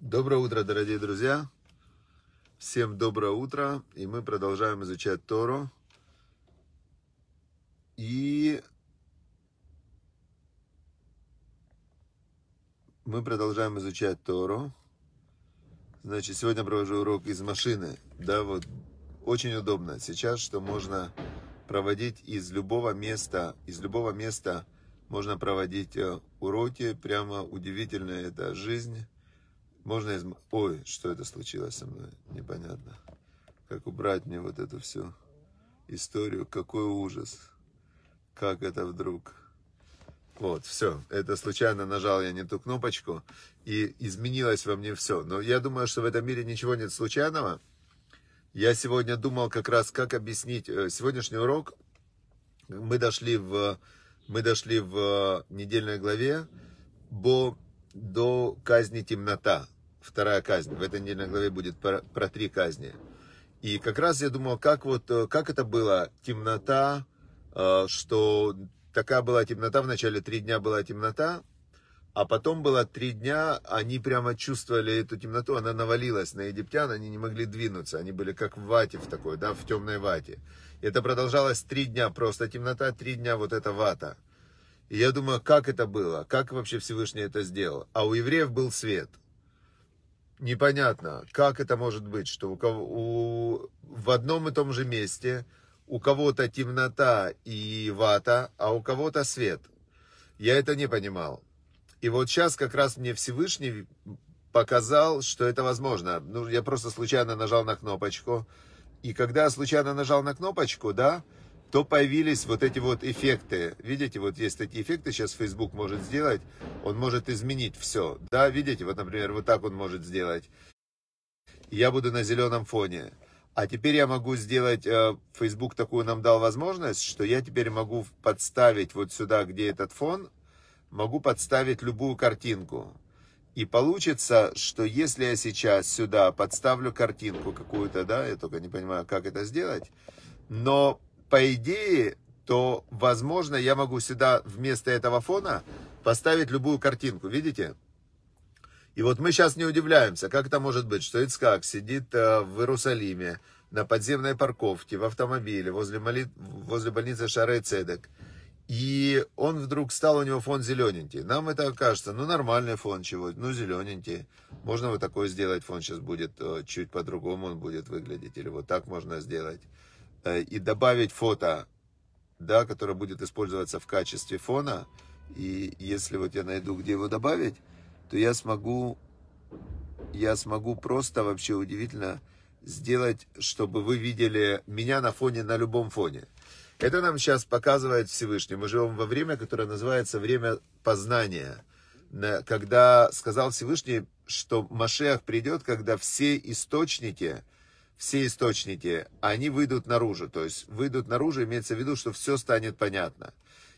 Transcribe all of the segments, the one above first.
Доброе утро, дорогие друзья! Всем доброе утро! И мы продолжаем изучать Тору. И мы продолжаем изучать Тору. Значит, сегодня провожу урок из машины. Да, вот очень удобно сейчас, что можно проводить из любого места, из любого места можно проводить э, уроки. Прямо удивительная эта жизнь можно из... Ой, что это случилось со мной? Непонятно. Как убрать мне вот эту всю историю? Какой ужас. Как это вдруг? Вот, все. Это случайно нажал я не ту кнопочку, и изменилось во мне все. Но я думаю, что в этом мире ничего нет случайного. Я сегодня думал как раз, как объяснить э, сегодняшний урок. Мы дошли в, мы дошли в э, недельной главе до казни темнота вторая казнь. В этой недельной главе будет про, про три казни. И как раз я думал, как, вот, э, как это было, темнота, э, что такая была темнота, в начале три дня была темнота, а потом было три дня, они прямо чувствовали эту темноту, она навалилась на египтян, они не могли двинуться, они были как в вате в такой, да, в темной вате. И это продолжалось три дня, просто темнота, три дня вот эта вата. И я думаю, как это было, как вообще Всевышний это сделал. А у евреев был свет – непонятно, как это может быть, что у кого, у, в одном и том же месте у кого-то темнота и вата, а у кого-то свет. Я это не понимал. И вот сейчас как раз мне Всевышний показал, что это возможно. Ну, я просто случайно нажал на кнопочку. И когда я случайно нажал на кнопочку, да, то появились вот эти вот эффекты. Видите, вот есть такие эффекты, сейчас Facebook может сделать, он может изменить все. Да, видите, вот, например, вот так он может сделать. Я буду на зеленом фоне. А теперь я могу сделать, э, Facebook такую нам дал возможность, что я теперь могу подставить вот сюда, где этот фон, могу подставить любую картинку. И получится, что если я сейчас сюда подставлю картинку какую-то, да, я только не понимаю, как это сделать, но по идее, то, возможно, я могу сюда вместо этого фона поставить любую картинку. Видите? И вот мы сейчас не удивляемся, как это может быть, что Ицкак сидит э, в Иерусалиме на подземной парковке, в автомобиле, возле, моли... возле больницы Шаре Цедек. И он вдруг стал, у него фон зелененький. Нам это кажется, ну нормальный фон чего, ну зелененький. Можно вот такой сделать, фон сейчас будет э, чуть по-другому, он будет выглядеть. Или вот так можно сделать. Э, и добавить фото, да, которое будет использоваться в качестве фона. И если вот я найду, где его добавить, то я смогу, я смогу просто вообще удивительно сделать, чтобы вы видели меня на фоне, на любом фоне. Это нам сейчас показывает Всевышний. Мы живем во время, которое называется время познания. Когда сказал Всевышний, что Машех придет, когда все источники, все источники, они выйдут наружу. То есть выйдут наружу, имеется в виду, что все станет понятно.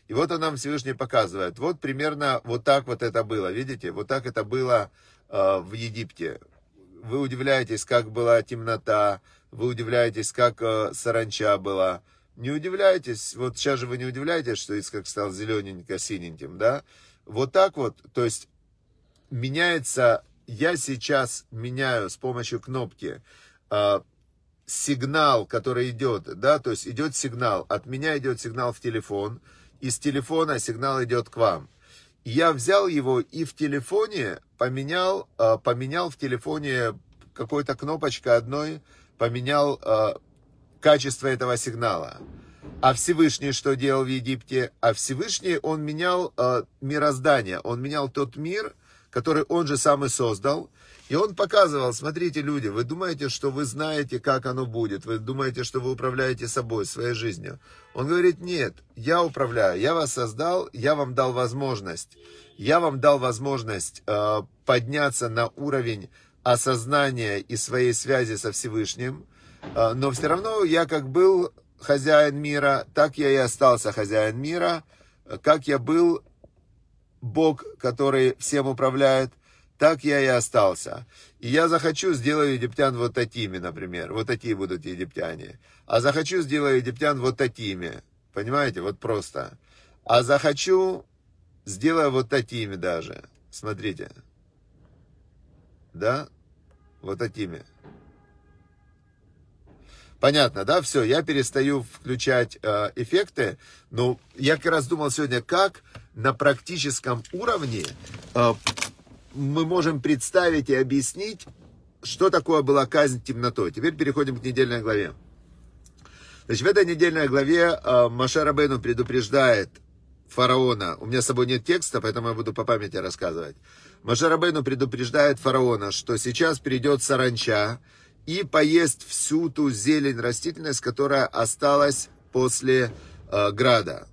И вот он нам Всевышний показывает. Вот примерно вот так вот это было. Видите, вот так это было э, в Египте. Вы удивляетесь, как была темнота. Вы удивляетесь, как э, саранча была. Не удивляйтесь, вот сейчас же вы не удивляетесь, что Искак стал зелененько-синеньким, да? Вот так вот, то есть меняется, я сейчас меняю с помощью кнопки э, сигнал, который идет, да, то есть идет сигнал, от меня идет сигнал в телефон, из телефона сигнал идет к вам. я взял его и в телефоне поменял, э, поменял в телефоне какой-то кнопочкой одной, поменял э, качество этого сигнала. А Всевышний что делал в Египте? А Всевышний он менял э, мироздание, он менял тот мир, который он же сам и создал. И он показывал, смотрите, люди, вы думаете, что вы знаете, как оно будет, вы думаете, что вы управляете собой, своей жизнью. Он говорит, нет, я управляю, я вас создал, я вам дал возможность, я вам дал возможность э, подняться на уровень осознания и своей связи со Всевышним, э, но все равно я как был хозяин мира, так я и остался хозяин мира, э, как я был, Бог, который всем управляет, так я и остался. И я захочу, сделаю египтян вот такими, например. Вот такие будут египтяне. А захочу, сделаю египтян вот такими. Понимаете? Вот просто. А захочу, сделаю вот такими даже. Смотрите. Да? Вот такими. Понятно, да? Все, я перестаю включать э, эффекты. Ну, я как раз думал сегодня, как на практическом уровне э, мы можем представить и объяснить, что такое была казнь темнотой. Теперь переходим к недельной главе. Значит, в этой недельной главе э, Маша Рабейну предупреждает фараона. У меня с собой нет текста, поэтому я буду по памяти рассказывать. Маша Рабейну предупреждает фараона, что сейчас придет саранча и поест всю ту зелень растительность, которая осталась после э, града.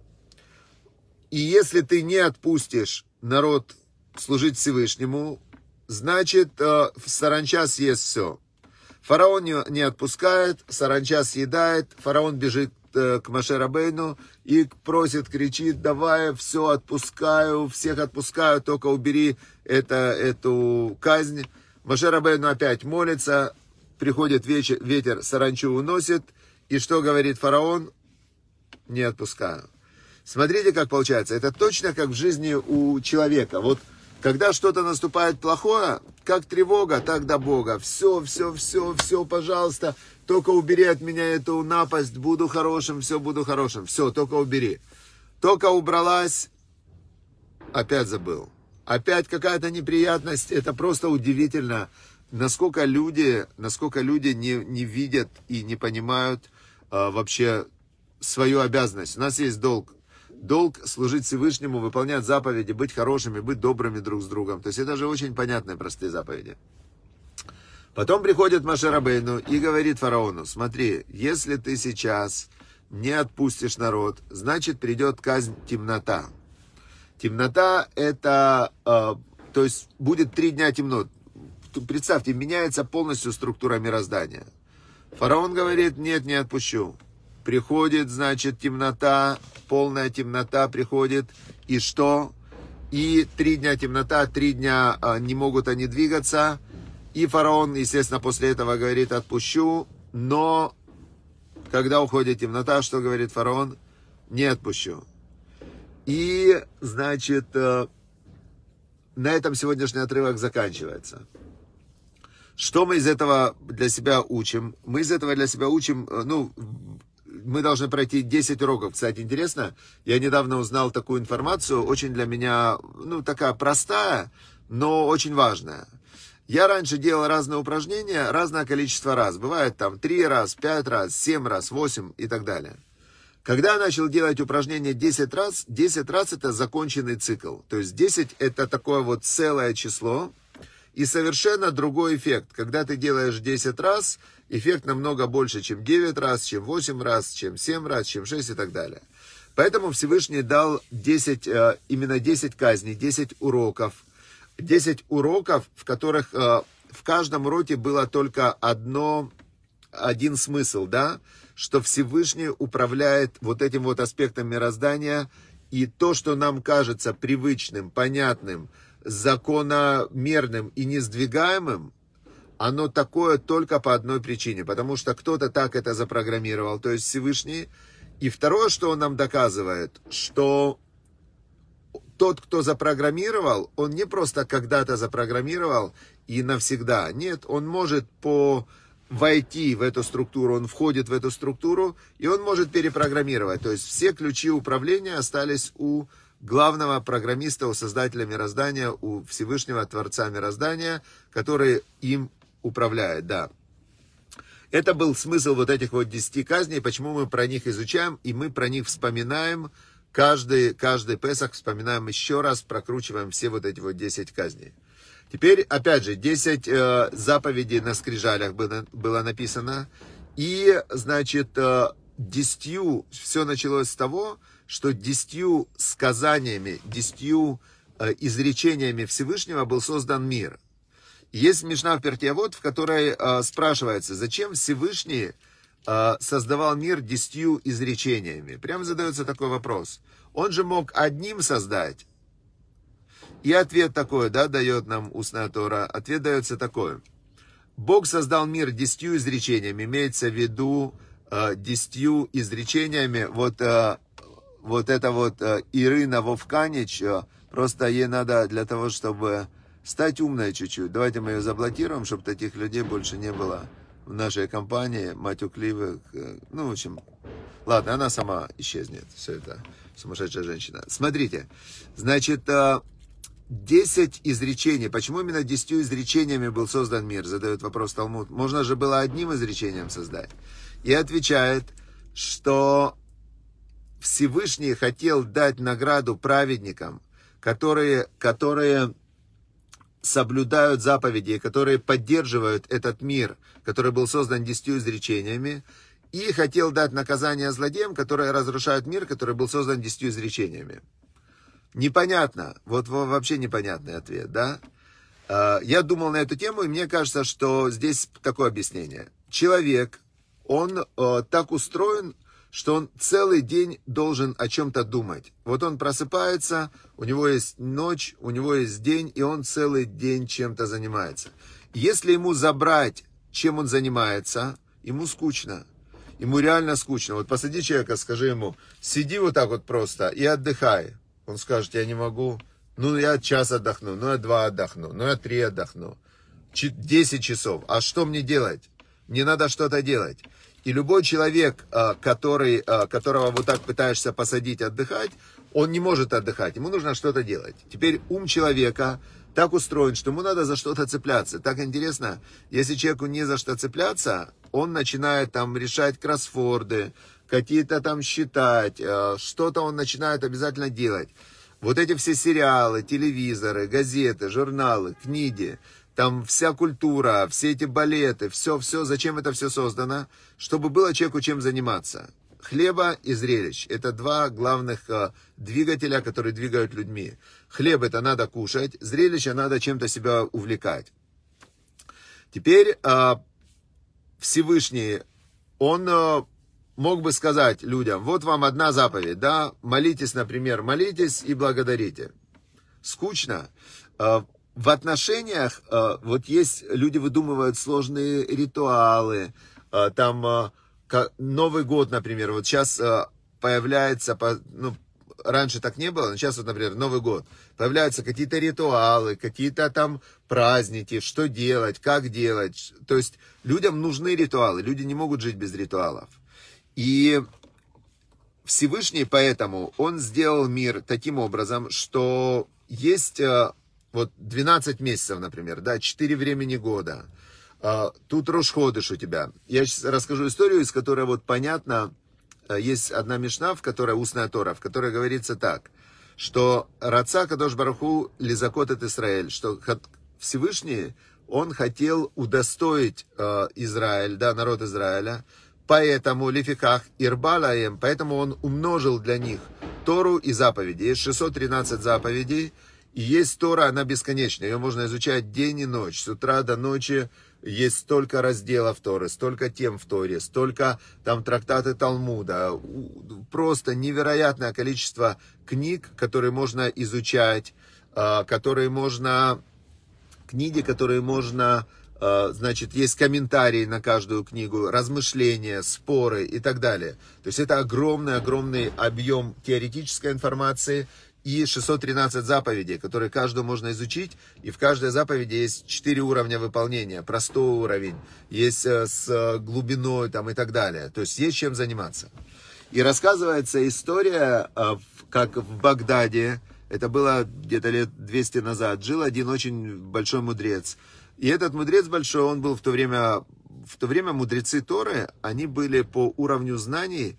И если ты не отпустишь народ служить Всевышнему, значит, э, саранча съест все. Фараон не отпускает, саранча съедает, фараон бежит э, к Маше и просит, кричит, давай, все отпускаю, всех отпускаю, только убери это, эту казнь. Маше опять молится, приходит вечер, ветер, саранчу уносит, и что говорит фараон? Не отпускаю. Смотрите, как получается. Это точно как в жизни у человека. Вот когда что-то наступает плохое, как тревога, так до Бога. Все, все, все, все, пожалуйста, только убери от меня эту напасть, буду хорошим, все, буду хорошим. Все, только убери. Только убралась, опять забыл. Опять какая-то неприятность. Это просто удивительно, насколько люди, насколько люди не, не видят и не понимают а, вообще свою обязанность. У нас есть долг долг служить Всевышнему, выполнять заповеди, быть хорошими, быть добрыми друг с другом. То есть это же очень понятные, простые заповеди. Потом приходит Машарабейну и говорит фараону, смотри, если ты сейчас не отпустишь народ, значит придет казнь темнота. Темнота это, э, то есть будет три дня темно. Представьте, меняется полностью структура мироздания. Фараон говорит, нет, не отпущу. Приходит, значит, темнота, полная темнота приходит, и что? И три дня темнота, три дня а, не могут они двигаться. И фараон, естественно, после этого говорит, отпущу, но когда уходит темнота, что говорит фараон? Не отпущу. И, значит, э, на этом сегодняшний отрывок заканчивается. Что мы из этого для себя учим? Мы из этого для себя учим, э, ну, мы должны пройти 10 уроков. Кстати, интересно, я недавно узнал такую информацию, очень для меня, ну, такая простая, но очень важная. Я раньше делал разные упражнения, разное количество раз. Бывает там 3 раз, 5 раз, 7 раз, 8 и так далее. Когда я начал делать упражнение 10 раз, 10 раз это законченный цикл. То есть 10 это такое вот целое число, и совершенно другой эффект. Когда ты делаешь 10 раз, эффект намного больше, чем 9 раз, чем 8 раз, чем 7 раз, чем 6 и так далее. Поэтому Всевышний дал 10, э, именно 10 казней, 10 уроков. 10 уроков, в которых э, в каждом уроке было только одно, один смысл, да? что Всевышний управляет вот этим вот аспектом мироздания, и то, что нам кажется привычным, понятным, закономерным и не сдвигаемым, оно такое только по одной причине, потому что кто-то так это запрограммировал, то есть Всевышний. И второе, что он нам доказывает, что тот, кто запрограммировал, он не просто когда-то запрограммировал и навсегда. Нет, он может по войти в эту структуру, он входит в эту структуру, и он может перепрограммировать. То есть все ключи управления остались у главного программиста у Создателя Мироздания, у Всевышнего Творца Мироздания, который им управляет, да. Это был смысл вот этих вот десяти казней, почему мы про них изучаем, и мы про них вспоминаем, каждый, каждый Песах вспоминаем еще раз, прокручиваем все вот эти вот десять казней. Теперь, опять же, 10 э, заповедей на скрижалях было, было написано. И, значит, э, 10 все началось с того, что десятью сказаниями, десятью э, изречениями Всевышнего был создан мир. Есть Мишна в Пертьявод, в которой э, спрашивается, зачем Всевышний э, создавал мир десятью изречениями. Прямо задается такой вопрос. Он же мог одним создать. И ответ такой, да, дает нам устная Тора. Ответ дается такой. Бог создал мир десятью изречениями. Имеется в виду э, десятью изречениями вот э, вот эта вот э, Ирина Вовканич, э, просто ей надо для того, чтобы стать умной чуть-чуть. Давайте мы ее заблокируем, чтобы таких людей больше не было в нашей компании, матюкливых, э, ну, в общем, ладно, она сама исчезнет, все это сумасшедшая женщина. Смотрите, значит, 10 изречений. Почему именно 10 изречениями был создан мир? Задает вопрос Талмуд. Можно же было одним изречением создать. И отвечает, что Всевышний хотел дать награду праведникам, которые, которые соблюдают заповеди, которые поддерживают этот мир, который был создан десятью изречениями, и хотел дать наказание злодеям, которые разрушают мир, который был создан десятью изречениями. Непонятно, вот вообще непонятный ответ, да? А, я думал на эту тему, и мне кажется, что здесь такое объяснение. Человек, он э, так устроен, что он целый день должен о чем-то думать. Вот он просыпается, у него есть ночь, у него есть день, и он целый день чем-то занимается. Если ему забрать, чем он занимается, ему скучно. Ему реально скучно. Вот посади человека, скажи ему, сиди вот так вот просто и отдыхай. Он скажет, я не могу. Ну, я час отдохну, ну, я два отдохну, ну, я три отдохну. Десять часов. А что мне делать? Мне надо что-то делать. И любой человек, а, который, а, которого вот так пытаешься посадить отдыхать, он не может отдыхать, ему нужно что-то делать. Теперь ум человека так устроен, что ему надо за что-то цепляться. Так интересно, если человеку не за что цепляться, он начинает там решать кроссфорды, какие-то там считать, а, что-то он начинает обязательно делать. Вот эти все сериалы, телевизоры, газеты, журналы, книги – там вся культура, все эти балеты, все-все. Зачем это все создано? Чтобы было человеку чем заниматься. Хлеба и зрелищ – это два главных э, двигателя, которые двигают людьми. Хлеб – это надо кушать, зрелище – надо чем-то себя увлекать. Теперь э, Всевышний, он э, мог бы сказать людям, вот вам одна заповедь, да, молитесь, например, молитесь и благодарите. Скучно в отношениях э, вот есть, люди выдумывают сложные ритуалы, э, там э, Новый год, например, вот сейчас появляется, ну, раньше так не было, но сейчас вот, например, Новый год, появляются какие-то ритуалы, какие-то там праздники, что делать, как делать, то есть людям нужны ритуалы, люди не могут жить без ритуалов. И Всевышний поэтому, он сделал мир таким образом, что есть вот 12 месяцев, например, да, 4 времени года, а, тут Рошходыш у тебя. Я сейчас расскажу историю, из которой вот понятно, э, есть одна мешна, в которой устная Тора, в которой говорится так, что Раца Кадош Бараху Лизакот от Израиль, что Всевышний, он хотел удостоить э, Израиль, да, народ Израиля, поэтому лификах ирбалаем, поэтому он умножил для них Тору и заповеди. Есть 613 заповедей, и есть Тора, она бесконечна, ее можно изучать день и ночь, с утра до ночи. Есть столько разделов Торы, столько тем в Торе, столько там трактаты Талмуда. Просто невероятное количество книг, которые можно изучать, а, которые можно... Книги, которые можно а, значит, есть комментарии на каждую книгу, размышления, споры и так далее. То есть это огромный-огромный объем теоретической информации и 613 заповедей, которые каждую можно изучить, и в каждой заповеди есть 4 уровня выполнения, простой уровень, есть э, с э, глубиной там и так далее, то есть есть чем заниматься. И рассказывается история, э, как в Багдаде, это было где-то лет 200 назад, жил один очень большой мудрец. И этот мудрец большой, он был в то время, в то время мудрецы Торы, они были по уровню знаний,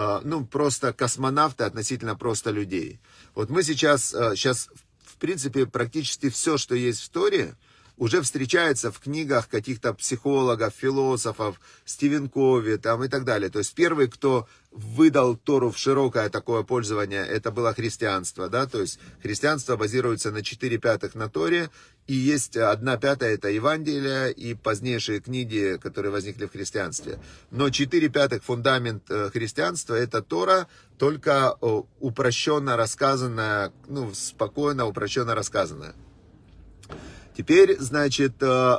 а, ну, просто космонавты относительно просто людей. Вот мы сейчас, сейчас, а, в принципе, практически все, что есть в Торе, уже встречается в книгах каких-то психологов, философов, Стивен Кови там и так далее. То есть первый, кто выдал Тору в широкое такое пользование, это было христианство, да, то есть христианство базируется на 4 пятых на Торе, и есть одна пятая, это Евангелие и позднейшие книги, которые возникли в христианстве. Но 4 пятых фундамент э, христианства это Тора, только упрощенно рассказанная, ну, спокойно упрощенно рассказанная. Теперь, значит, э,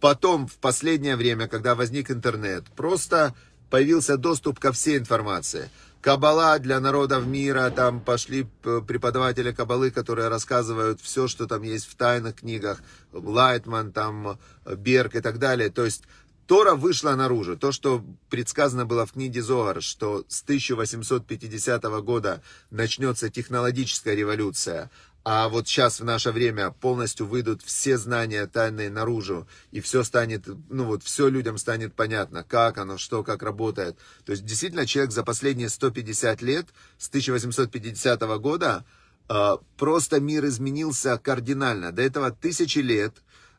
потом, в последнее время, когда возник интернет, просто появился доступ ко всей информации. Кабала для народов мира, там пошли э, преподаватели Кабалы, которые рассказывают все, что там есть в тайных книгах, Лайтман, там э, Берг и так далее. То есть Тора вышла наружу. То, что предсказано было в книге Зоар, что с 1850 года начнется технологическая революция, а вот сейчас в наше время полностью выйдут все знания тайные наружу, и все станет, ну вот, все людям станет понятно, как оно, что, как работает. То есть, действительно, человек за последние 150 лет, с 1850 года, а, просто мир изменился кардинально. До этого тысячи лет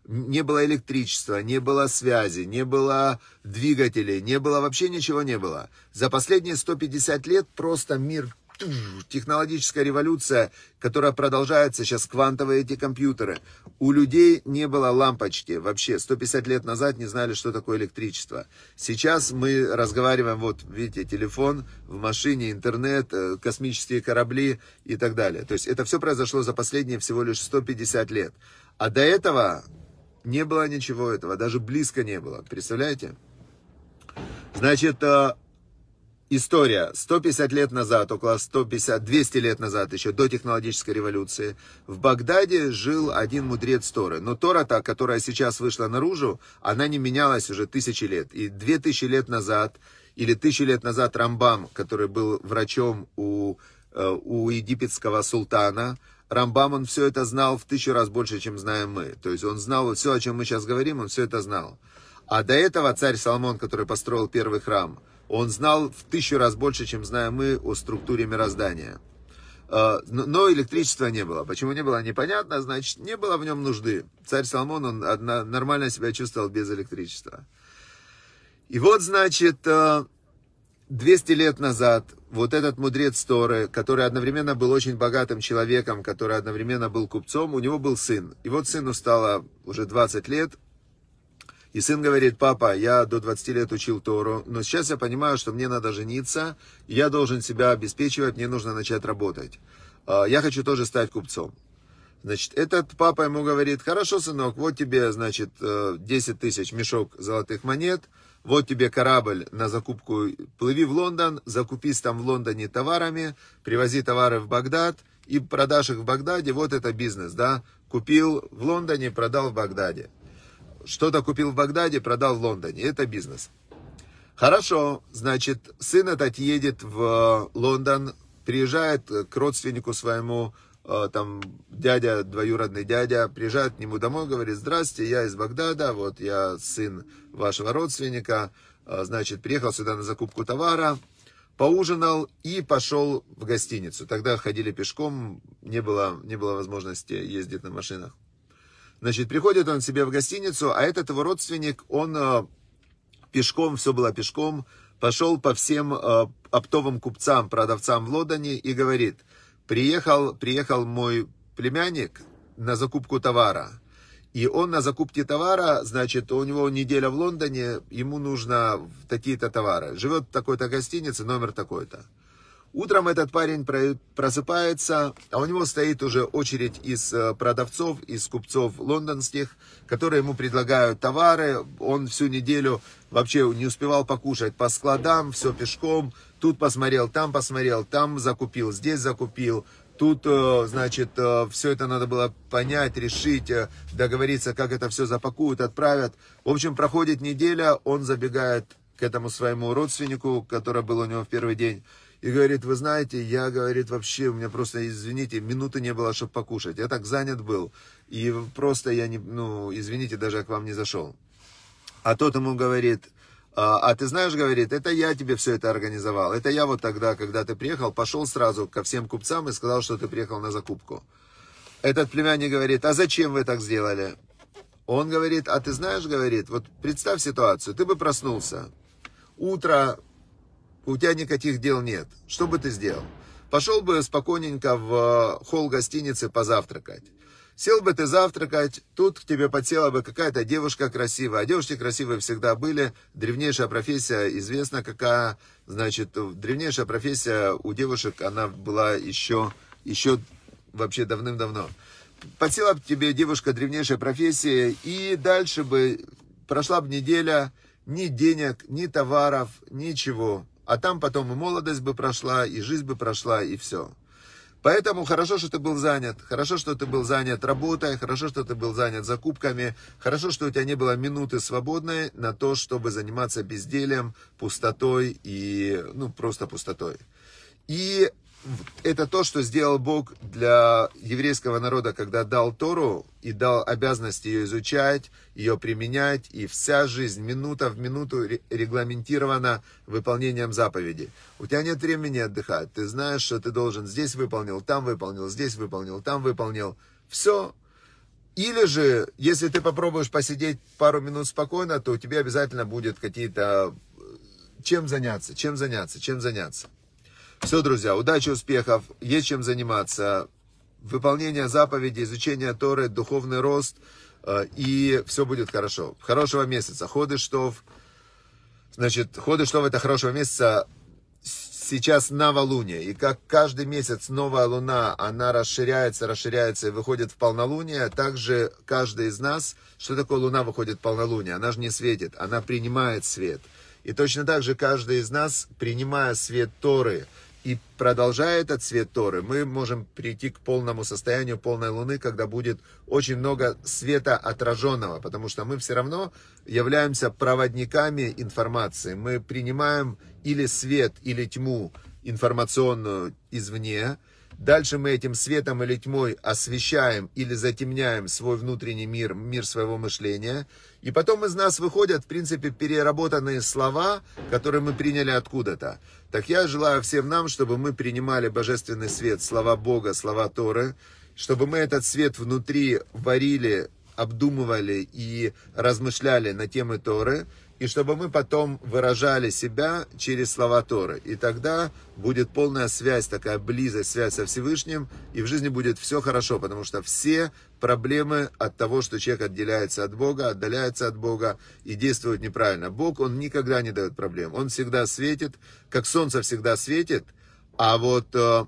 не было электричества, не было связи, не было двигателей, не было вообще ничего не было. За последние 150 лет просто мир технологическая революция, которая продолжается сейчас, квантовые эти компьютеры. У людей не было лампочки вообще. 150 лет назад не знали, что такое электричество. Сейчас мы разговариваем, вот видите, телефон, в машине, интернет, э, космические корабли и так далее. То есть это все произошло за последние всего лишь 150 лет. А до этого не было ничего этого, даже близко не было. Представляете? Значит, э, История. 150 лет назад, около 150, 200 лет назад еще, до технологической революции, в Багдаде жил один мудрец Торы. Но Тора, та, которая сейчас вышла наружу, она не менялась уже тысячи лет. И две тысячи лет назад, или тысячи лет назад Рамбам, который был врачом у, э, у египетского султана, Рамбам, он все это знал в тысячу раз больше, чем знаем мы. То есть он знал все, о чем мы сейчас говорим, он все это знал. А до этого царь Соломон, который построил первый храм – он знал в тысячу раз больше, чем знаем мы о структуре мироздания. Э, но электричества не было. Почему не было, непонятно. Значит, не было в нем нужды. Царь Соломон, он нормально себя чувствовал без электричества. И вот, значит, 200 э, лет назад вот этот мудрец Торы, который одновременно был очень богатым человеком, который одновременно был купцом, у него был сын. И вот сыну стало уже 20 лет, и сын говорит, папа, я до 20 лет учил Тору, но сейчас я понимаю, что мне надо жениться, я должен себя обеспечивать, мне нужно начать работать. А, я хочу тоже стать купцом. Значит, этот папа ему говорит, хорошо, сынок, вот тебе, значит, 10 э, тысяч мешок золотых монет, вот тебе корабль на закупку, плыви в Лондон, закупись там в Лондоне товарами, привози товары в Багдад и продашь их в Багдаде, вот это бизнес, да, купил в Лондоне, продал в Багдаде. Что-то купил в Багдаде, продал в Лондоне. Это бизнес. Хорошо, значит, сын этот едет в э, Лондон, приезжает э, к родственнику своему, э, там дядя, двоюродный дядя, приезжает к нему домой, говорит, здрасте, я из Багдада, вот я сын вашего родственника, значит, приехал сюда на закупку товара, поужинал и пошел в гостиницу. Тогда ходили пешком, не было, не было возможности ездить на машинах. Значит, приходит он себе в гостиницу, а этот его родственник, он э, пешком, все было пешком, пошел по всем э, оптовым купцам, продавцам в Лодоне и говорит, приехал, приехал мой племянник на закупку товара. И он на закупке товара, значит, у него неделя в Лондоне, ему нужно такие-то товары. Живет в такой-то гостинице, номер такой-то. Утром этот парень просыпается, а у него стоит уже очередь из э, продавцов, из купцов лондонских, которые ему предлагают товары. Он всю неделю вообще не успевал покушать по складам, все пешком. Тут посмотрел, там посмотрел, там закупил, здесь закупил. Тут, э, значит, э, все это надо было понять, решить, договориться, как это все запакуют, отправят. В общем, проходит неделя, он забегает к этому своему родственнику, который был у него в первый день и говорит, вы знаете, я, говорит, вообще, у меня просто, извините, минуты не было, чтобы покушать. Я так занят был, и просто я не, ну, извините, даже я к вам не зашел. А тот ему говорит, а, а ты знаешь, говорит, это я тебе все это организовал. Это я вот тогда, когда ты приехал, пошел сразу ко всем купцам и сказал, что ты приехал на закупку. Этот племянник говорит, а зачем вы так сделали? Он говорит, а ты знаешь, говорит, вот представь ситуацию, ты бы проснулся, утро, у тебя никаких дел нет. Что бы ты сделал? Пошел бы спокойненько в э, холл гостиницы позавтракать. Сел бы ты завтракать, тут к тебе подсела бы какая-то девушка красивая. А девушки красивые всегда были. Древнейшая профессия известна какая. Значит, древнейшая профессия у девушек, она была еще, еще вообще давным-давно. Подсела бы тебе девушка древнейшей профессии, и дальше бы прошла бы неделя, ни денег, ни товаров, ничего а там потом и молодость бы прошла, и жизнь бы прошла, и все. Поэтому хорошо, что ты был занят, хорошо, что ты был занят работой, хорошо, что ты был занят закупками, хорошо, что у тебя не было минуты свободной на то, чтобы заниматься безделием, пустотой и, ну, просто пустотой. И это то, что сделал Бог для еврейского народа, когда дал Тору и дал обязанность ее изучать, ее применять, и вся жизнь минута в минуту регламентирована выполнением заповеди. У тебя нет времени отдыхать, ты знаешь, что ты должен здесь выполнил, там выполнил, здесь выполнил, там выполнил. Все. Или же, если ты попробуешь посидеть пару минут спокойно, то у тебя обязательно будет какие-то... Э, чем заняться, чем заняться, чем заняться. Все, друзья, удачи, успехов, есть чем заниматься. Выполнение заповедей, изучение Торы, духовный рост, э, и все будет хорошо. Хорошего месяца. Ходы штов. Значит, ходы штов это хорошего месяца сейчас новолуние. И как каждый месяц новая луна, она расширяется, расширяется и выходит в полнолуние, также каждый из нас, что такое луна выходит в полнолуние? Она же не светит, она принимает свет. И точно так же каждый из нас, принимая свет Торы, и продолжая этот свет Торы, мы можем прийти к полному состоянию полной Луны, когда будет очень много света отраженного, потому что мы все равно являемся проводниками информации. Мы принимаем или свет, или тьму информационную извне, Дальше мы этим светом или тьмой освещаем или затемняем свой внутренний мир, мир своего мышления. И потом из нас выходят, в принципе, переработанные слова, которые мы приняли откуда-то. Так я желаю всем нам, чтобы мы принимали божественный свет, слова Бога, слова Торы, чтобы мы этот свет внутри варили, обдумывали и размышляли на темы Торы, и чтобы мы потом выражали себя через слова Торы. И тогда будет полная связь, такая близость, связь со Всевышним, и в жизни будет все хорошо, потому что все проблемы от того, что человек отделяется от Бога, отдаляется от Бога и действует неправильно. Бог, Он никогда не дает проблем. Он всегда светит, как солнце всегда светит, а вот, э,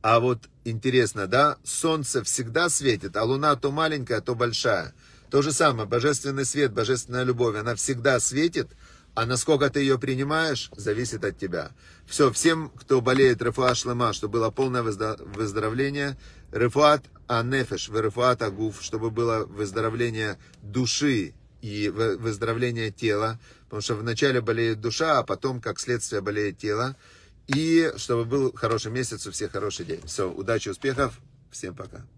а вот интересно, да, солнце всегда светит, а луна то маленькая, то большая – то же самое, божественный свет, божественная любовь, она всегда светит, а насколько ты ее принимаешь, зависит от тебя. Все, всем, кто болеет Рефуа Шлема, чтобы было полное выздоровление, Рефуат Анефеш, Рефуат Агуф, чтобы было выздоровление души и выздоровление тела, потому что вначале болеет душа, а потом, как следствие, болеет тело. И чтобы был хороший месяц, у всех хороший день. Все, удачи, успехов, всем пока.